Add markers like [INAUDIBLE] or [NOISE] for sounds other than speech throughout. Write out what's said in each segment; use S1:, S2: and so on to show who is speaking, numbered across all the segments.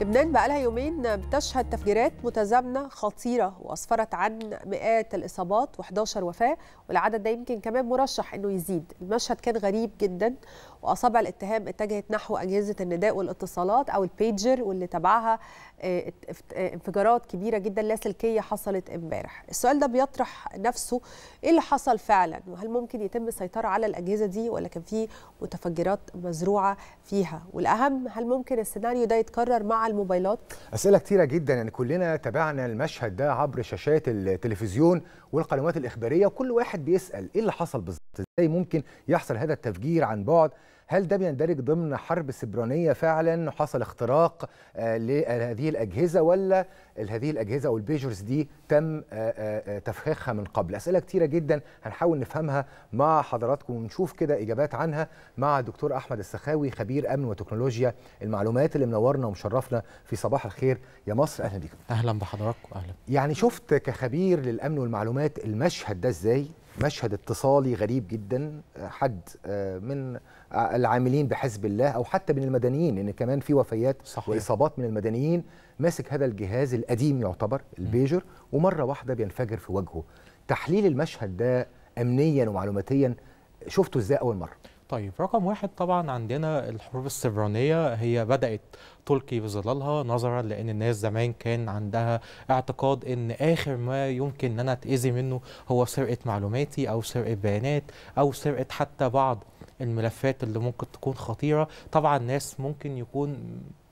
S1: لبنان بقالها يومين بتشهد تفجيرات متزامنة خطيرة وأسفرت عن مئات الإصابات و11 وفاة والعدد ده يمكن كمان مرشح إنه يزيد المشهد كان غريب جدا وأصابع الاتهام اتجهت نحو أجهزة النداء والاتصالات أو البيجر واللي تبعها آه، آه، انفجارات كبيره جدا لاسلكيه حصلت امبارح السؤال ده بيطرح نفسه ايه اللي حصل فعلا وهل ممكن يتم السيطره على الاجهزه دي ولا كان في متفجرات مزروعه فيها والاهم هل ممكن السيناريو ده يتكرر مع الموبايلات
S2: اسئله كتيره جدا يعني كلنا تابعنا المشهد ده عبر شاشات التلفزيون والقنوات الاخباريه وكل واحد بيسال ايه اللي حصل بالظبط ازاي ممكن يحصل هذا التفجير عن بعد هل ده بيندرج ضمن حرب سبرانيه فعلا حصل اختراق آه، لهذه الاجهزه ولا هذه الاجهزه او البيجرز دي تم آه، آه، تفخيخها من قبل اسئله كتيره جدا هنحاول نفهمها مع حضراتكم ونشوف كده اجابات عنها مع الدكتور احمد السخاوي خبير امن وتكنولوجيا المعلومات اللي منورنا ومشرفنا في صباح الخير يا مصر اهلا بيكم اهلا بحضراتكم اهلا يعني شفت كخبير للامن والمعلومات المشهد ده ازاي مشهد اتصالي غريب جدا حد آه، من آه، العاملين بحزب الله او حتى من المدنيين لان كمان في وفيات صحيح. واصابات من المدنيين ماسك هذا الجهاز القديم يعتبر البيجر ومره واحده بينفجر في وجهه تحليل المشهد ده امنيا ومعلوماتيا شفته ازاي اول مره
S3: طيب رقم واحد طبعا عندنا الحروب السبرانية هي بدأت تلقي بظلالها نظرا لأن الناس زمان كان عندها اعتقاد أن آخر ما يمكن أن أنا أتأذي منه هو سرقة معلوماتي أو سرقة بيانات أو سرقة حتى بعض الملفات اللي ممكن تكون خطيره طبعا ناس ممكن يكون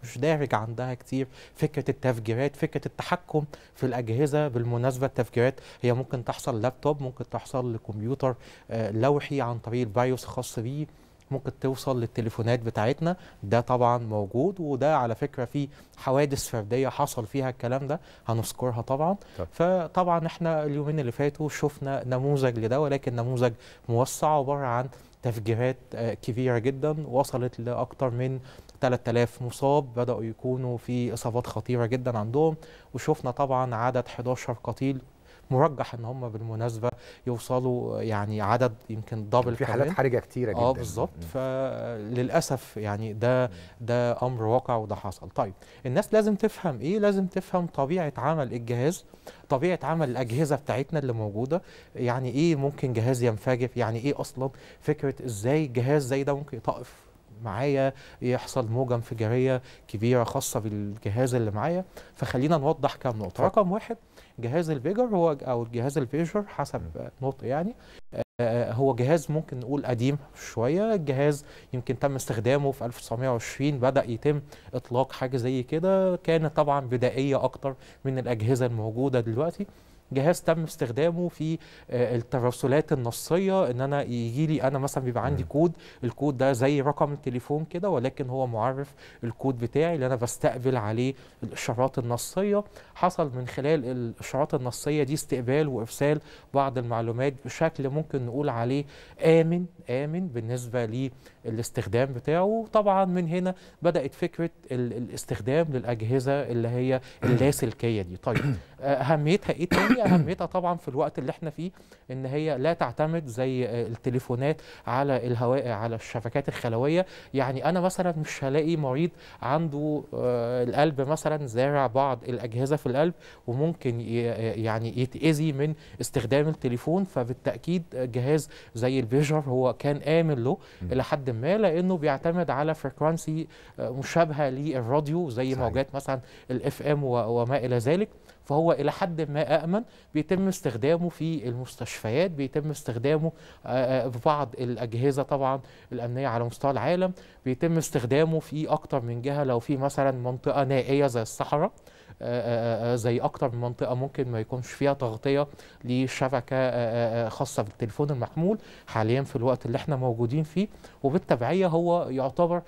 S3: مش دارج عندها كتير فكره التفجيرات فكره التحكم في الاجهزه بالمناسبه التفجيرات هي ممكن تحصل لابتوب ممكن تحصل لكمبيوتر آه، لوحي عن طريق البايوس الخاص بيه ممكن توصل للتليفونات بتاعتنا ده طبعا موجود وده على فكره في حوادث فرديه حصل فيها الكلام ده هنذكرها طبعا طب. فطبعا احنا اليومين اللي فاتوا شفنا نموذج لده ولكن نموذج موسع عبارة عن تفجيرات آه، كبيره جدا وصلت لاكثر من 3000 مصاب بداوا يكونوا في اصابات خطيره جدا عندهم وشفنا طبعا عدد 11 قتيل مرجح ان هم بالمناسبه يوصلوا يعني عدد يمكن دبل يعني في حالات حرجه كتيره آه، جدا اه بالظبط فللاسف يعني ده ده امر واقع وده حصل طيب الناس لازم تفهم ايه لازم تفهم طبيعه عمل الجهاز طبيعه عمل الاجهزه بتاعتنا اللي موجوده يعني ايه ممكن جهاز ينفجر يعني ايه اصلا فكره ازاي جهاز زي ده ممكن يطقف معايا يحصل موجه انفجاريه كبيره خاصه بالجهاز اللي معايا فخلينا نوضح كام نقطه رقم واحد جهاز البيجر هو او جهاز الفيجر حسب نقطه يعني آه، آه، هو جهاز ممكن نقول قديم شويه الجهاز يمكن تم استخدامه في 1920 بدا يتم اطلاق حاجه زي كده كانت طبعا بدائيه اكتر من الاجهزه الموجوده دلوقتي جهاز تم استخدامه في آه، الترسلات النصيه ان انا يجي لي انا مثلا بيبقى عندي كود الكود ده زي رقم التليفون كده ولكن هو معرف الكود بتاعي اللي انا بستقبل عليه الاشارات النصيه حصل من خلال الاشارات النصيه دي استقبال وارسال بعض المعلومات بشكل ممكن نقول عليه امن امن بالنسبه للاستخدام بتاعه طبعا من هنا بدات فكره الاستخدام للاجهزه اللي هي [COUGHS] اللاسلكيه دي طيب اهميتها ايه تاني اهميتها طبعا في الوقت اللي احنا فيه ان هي لا تعتمد زي التليفونات على الهواء على الشبكات الخلويه يعني انا مثلا مش هلاقي مريض عنده آه، القلب مثلا زارع بعض الاجهزه في القلب وممكن يعني يتاذي من استخدام التليفون فبالتاكيد جهاز زي البيجر هو كان امن له الى حد ما لانه بيعتمد على فريكوانسي آه، مشابهه للراديو زي موجات مثلا الاف ام وما الى ذلك فهو هو إلى حد ما امن بيتم استخدامه في المستشفيات بيتم استخدامه آه، آه، في بعض الأجهزة طبعا الأمنية على مستوى العالم بيتم استخدامه في أكتر من جهة لو في مثلا منطقة نائية زي الصحراء آه، آه، آه، زي اكتر من منطقه ممكن ما يكونش فيها تغطيه لشبكه خاصه بالتليفون المحمول حاليا في الوقت اللي احنا موجودين فيه وبالتبعيه هو يعتبر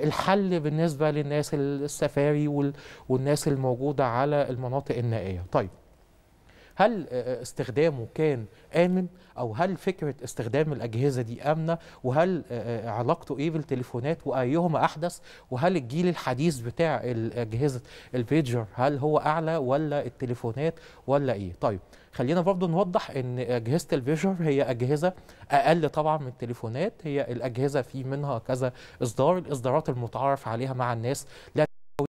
S3: الحل بالنسبه للناس السفاري والناس الموجوده على المناطق النائيه طيب هل آه، آه، استخدامه كان آمن أو هل فكرة استخدام الأجهزة دي آمنة وهل آه، علاقته إيه بالتليفونات وأيهما أحدث وهل الجيل الحديث بتاع أجهزة البيجر هل هو أعلى ولا التليفونات ولا إيه طيب خلينا برضو نوضح ان اجهزه الفيجر هي اجهزه اقل طبعا من التليفونات هي الاجهزه في منها كذا اصدار الاصدارات المتعارف عليها مع الناس لا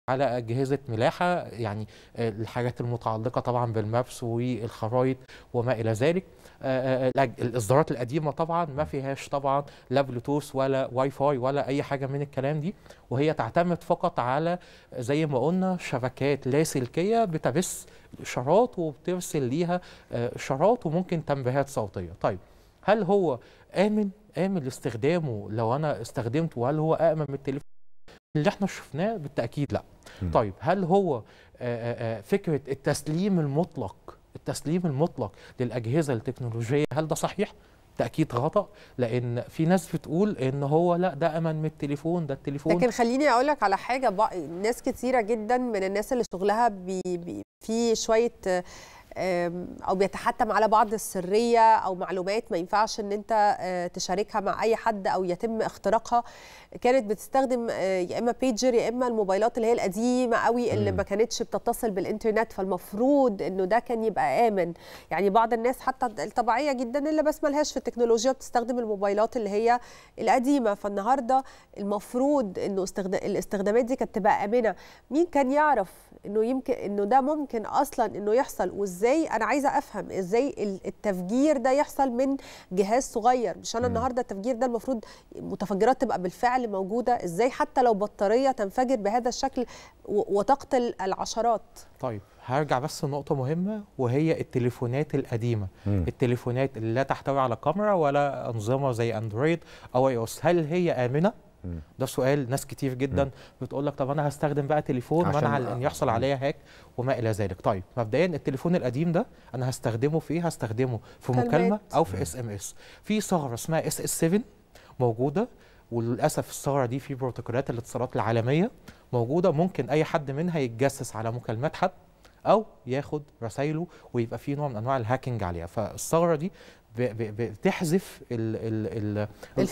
S3: على أجهزة ملاحة يعني آه، الحاجات المتعلقة طبعا بالمابس والخرايط وما إلى ذلك آه، آه، الإصدارات القديمة طبعا ما فيهاش طبعا لا بلوتوث ولا واي فاي ولا أي حاجة من الكلام دي وهي تعتمد فقط على زي ما قلنا شبكات لاسلكية بتبث إشارات وبترسل ليها إشارات وممكن تنبيهات صوتية طيب هل هو آمن؟ آمن لاستخدامه لو أنا استخدمته هل هو آمن من التليفون؟ اللي احنا شفناه بالتاكيد لا طيب هل هو آه، آه، آه، فكره التسليم المطلق التسليم المطلق للاجهزه التكنولوجيه هل ده صحيح تاكيد خطا لان في ناس بتقول ان هو لا ده امن من التليفون ده التليفون لكن
S1: خليني اقول لك على حاجه بقى ناس كثيرة جدا من الناس اللي شغلها بي بي في شويه او بيتحتم على بعض السريه او معلومات ما ينفعش ان انت آه، تشاركها مع اي حد او يتم اختراقها كانت بتستخدم آه، يا اما بيجر يا اما الموبايلات اللي هي القديمه قوي اللي ما كانتش بتتصل بالانترنت فالمفروض انه ده كان يبقى امن يعني بعض الناس حتى الطبيعيه جدا اللي بس مالهاش في التكنولوجيا بتستخدم الموبايلات اللي هي القديمه فالنهارده المفروض انه الاستخدامات دي كانت تبقى امنه مين كان يعرف انه يمكن انه ده ممكن اصلا انه يحصل وازاي ازاي انا عايزه افهم ازاي التفجير ده يحصل من جهاز صغير مش انا النهارده التفجير ده المفروض متفجرات تبقى بالفعل موجوده ازاي حتى لو بطاريه تنفجر بهذا الشكل وتقتل العشرات
S3: طيب هرجع بس لنقطه مهمه وهي التليفونات القديمه مم. التليفونات اللي لا تحتوي على كاميرا ولا انظمه زي اندرويد او اي هل هي امنه ده سؤال ناس كتير جدا بتقول لك طب انا هستخدم بقى تليفون منع ان يحصل عليا هاك وما الى ذلك طيب مبدئيا التليفون القديم ده انا هستخدمه في ايه هستخدمه في مكالمه او في اس ام اس في ثغره اسمها اس اس 7 موجوده وللاسف الثغره دي في بروتوكولات الاتصالات العالميه موجوده ممكن اي حد منها يتجسس على مكالمات حد او ياخد رسايله ويبقى في نوع من انواع الهاكينج عليها فالثغره دي بتحذف ال ال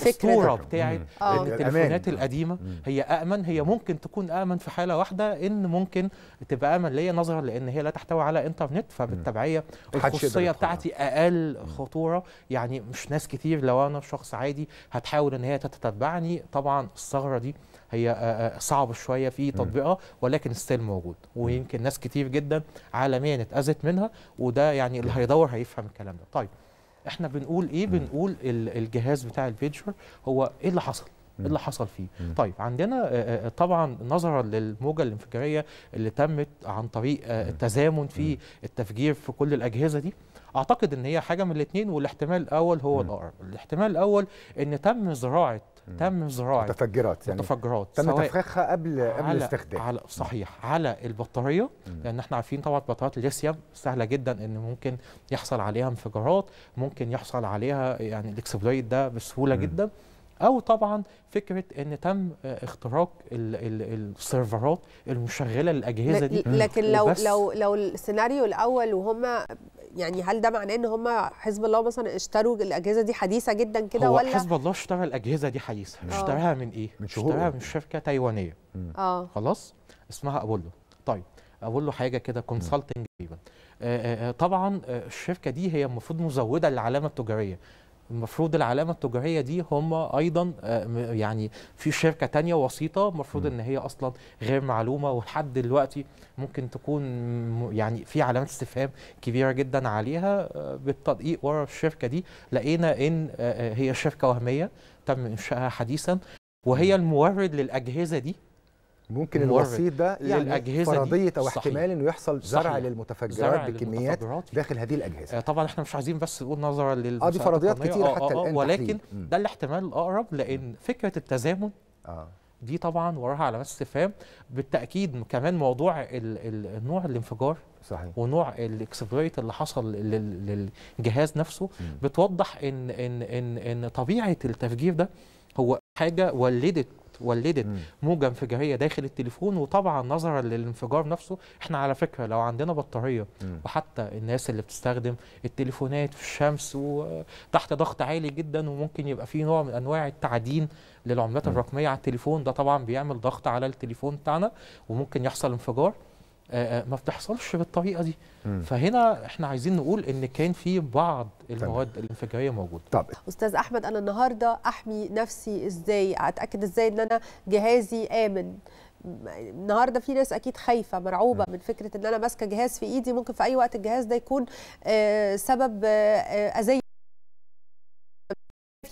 S3: بتاعت آه. التليفونات القديمه هي امن هي ممكن تكون امن في حاله واحده ان ممكن تبقى امن ليا نظرا لان هي لا تحتوي على انترنت فبالتبعيه الخصوصيه بتاعتي اقل خطوره يعني مش ناس كتير لو انا شخص عادي هتحاول ان هي تتتبعني طبعا الثغره دي هي صعب شويه في تطبيقها ولكن ستيل موجود ويمكن ناس كتير جدا عالميا اتاذت منها وده يعني اللي هيدور هيفهم الكلام ده طيب احنا بنقول ايه بنقول الجهاز بتاع البيجر هو ايه اللي حصل ايه اللي حصل فيه طيب عندنا طبعا نظرا للموجه الانفجاريه اللي تمت عن طريق التزامن في التفجير في كل الاجهزه دي اعتقد ان هي حاجه من الاثنين والاحتمال الاول هو الاقرب الاحتمال الاول ان تم زراعه تم زراعه متفجرات يعني متفجرات تم تفخيخها قبل قبل الاستخدام على صحيح على البطاريه مم. لان احنا عارفين طبعا بطاريات الليثيوم سهله جدا ان ممكن يحصل عليها انفجارات ممكن يحصل عليها يعني الاكسبلويد ده بسهوله مم. جدا او طبعا فكره ان تم آه، اختراق السيرفرات المشغله للاجهزه دي لكن لو لو
S1: لو السيناريو الاول وهم يعني هل ده معناه ان هم حزب الله مثلا اشتروا الاجهزه دي حديثه جدا كده ولا حزب
S3: الله اشترى الاجهزه دي حديثه آه. اشتراها من ايه من اشتراها من شركه تايوانيه اه خلاص اسمها ابولو طيب اقول له حاجه كده كونسلتنج آه، آه، طبعا الشركه دي هي المفروض مزوده للعلامه التجاريه المفروض العلامه التجاريه دي هم ايضا آه، يعني في شركه تانية وسيطه المفروض ان هي اصلا غير معلومه ولحد دلوقتي ممكن تكون يعني في علامات استفهام كبيره جدا عليها آه، بالتدقيق ورا الشركه دي لقينا ان آه، هي شركه وهميه تم انشائها حديثا وهي المورد للاجهزه دي ممكن الوسيط ده يعني فرضيه او احتمال انه يحصل زرع للمتفجرات بكميات داخل هذه الاجهزه آه طبعا احنا مش عايزين بس نقول نظرا لل اه دي فرضيات كتير آه، حتى آه, آه، الان ولكن ده الاحتمال الاقرب لان م. فكره التزامن آه. دي طبعا وراها علامات استفهام بالتاكيد كمان موضوع الـ الـ نوع الانفجار صحيح. ونوع الاكسبريت اللي حصل للجهاز نفسه م. بتوضح ان ان ان ان طبيعه التفجير ده هو حاجه ولدت ولدت موجه انفجاريه داخل التليفون وطبعا نظرا للانفجار نفسه احنا على فكره لو عندنا بطاريه وحتى الناس اللي بتستخدم التليفونات في الشمس وتحت ضغط عالي جدا وممكن يبقى في نوع من انواع التعدين للعملات الرقميه على التليفون ده طبعا بيعمل ضغط على التليفون بتاعنا وممكن يحصل انفجار آه، آه، ما بتحصلش بالطريقه دي مم. فهنا احنا عايزين نقول ان كان في بعض المواد طيب. الانفجاريه موجوده طب
S1: استاذ احمد انا النهارده احمي نفسي ازاي اتاكد ازاي ان انا جهازي امن النهارده في ناس اكيد خايفه مرعوبه مم. من فكره ان انا ماسكه جهاز في ايدي ممكن في اي وقت الجهاز ده يكون آه، سبب اذيه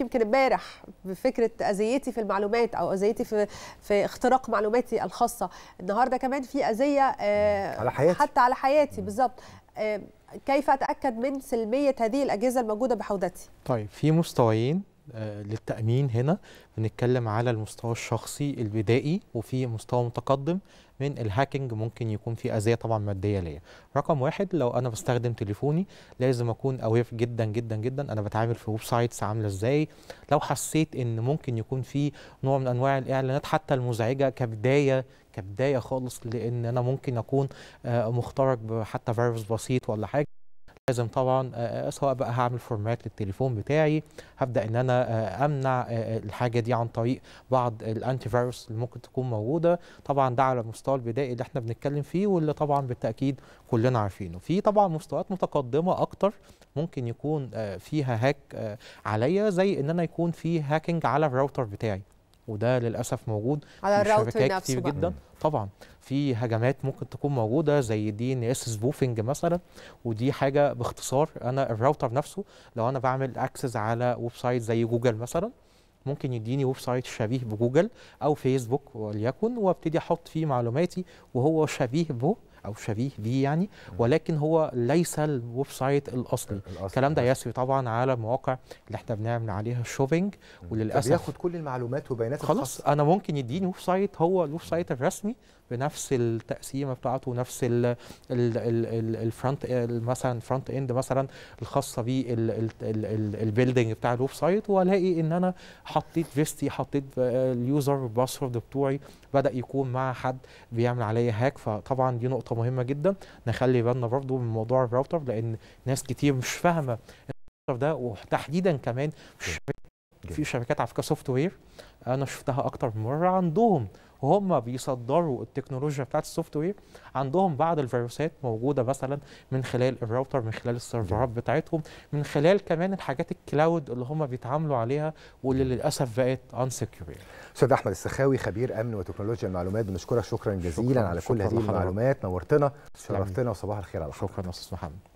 S1: يمكن امبارح بفكره اذيتي في المعلومات او اذيتي في في اختراق معلوماتي الخاصه النهارده كمان في اذيه آه، على حياتي حتى على حياتي بالظبط آه، كيف اتاكد من سلميه هذه الاجهزه الموجوده بحوضتي
S3: طيب في مستويين آه، للتأمين هنا بنتكلم على المستوى الشخصي البدائي وفي مستوى متقدم من الهاكينج ممكن يكون في أذية طبعا مادية ليا رقم واحد لو أنا بستخدم تليفوني لازم أكون أويف جدا جدا جدا أنا بتعامل في ويب سايتس عاملة إزاي لو حسيت إن ممكن يكون في نوع من أنواع الإعلانات حتى المزعجة كبداية كبداية خالص لأن أنا ممكن أكون آه، مخترق حتى فيروس بسيط ولا حاجة لازم طبعا آه، آه، سواء بقى هعمل فورمات للتليفون بتاعي هبدا ان انا آه، امنع الحاجه دي عن طريق بعض الانتي فيروس اللي ممكن تكون موجوده طبعا ده على المستوى البدائي اللي احنا بنتكلم فيه واللي طبعا بالتاكيد كلنا عارفينه في طبعا مستويات متقدمه اكتر ممكن يكون فيها هاك عليا زي ان انا يكون في هاكينج على الراوتر بتاعي وده للاسف موجود على الراوتر نفسه كتير بقى. جدا طبعا في هجمات ممكن تكون موجوده زي دي ان اس سبوفنج مثلا ودي حاجه باختصار انا الراوتر نفسه لو انا بعمل اكسس على ويب سايت زي جوجل مثلا ممكن يديني ويب سايت شبيه بجوجل او فيسبوك وليكن وابتدي احط فيه معلوماتي وهو شبيه به او شبيه بيه يعني ولكن هو ليس الويب سايت الاصلي الكلام ده يسري طبعا على المواقع اللي احنا بنعمل عليها شوبينج وللاسف بياخد
S2: كل المعلومات وبيانات خلاص
S3: انا ممكن يديني ويب سايت هو الويب سايت الرسمي بنفس التقسيمه بتاعته ونفس الفرونت مثلا فرونت اند مثلا الخاصه بالبيلدنج بتاع الويب سايت والاقي ان انا حطيت فيستي حطيت اليوزر باسورد بتوعي بدا يكون مع حد بيعمل عليا هاك فطبعا دي نقطه مهمه جدا نخلي بالنا برضو من موضوع الراوتر لان ناس كتير مش فاهمه الراوتر ده وتحديدا كمان في شركات على فكره سوفت وير انا شفتها اكتر من مره عندهم وهم بيصدروا التكنولوجيا بتاعت السوفت وير عندهم بعض الفيروسات موجوده مثلا من خلال الراوتر من خلال السيرفرات بتاعتهم من خلال كمان الحاجات الكلاود اللي هم بيتعاملوا عليها واللي للاسف بقت
S2: انسكيور استاذ احمد السخاوي خبير امن وتكنولوجيا المعلومات بنشكرك شكرا جزيلا شكرا على كل هذه المعلومات نورتنا شرفتنا وصباح الخير على حضرتك شكرا استاذ محمد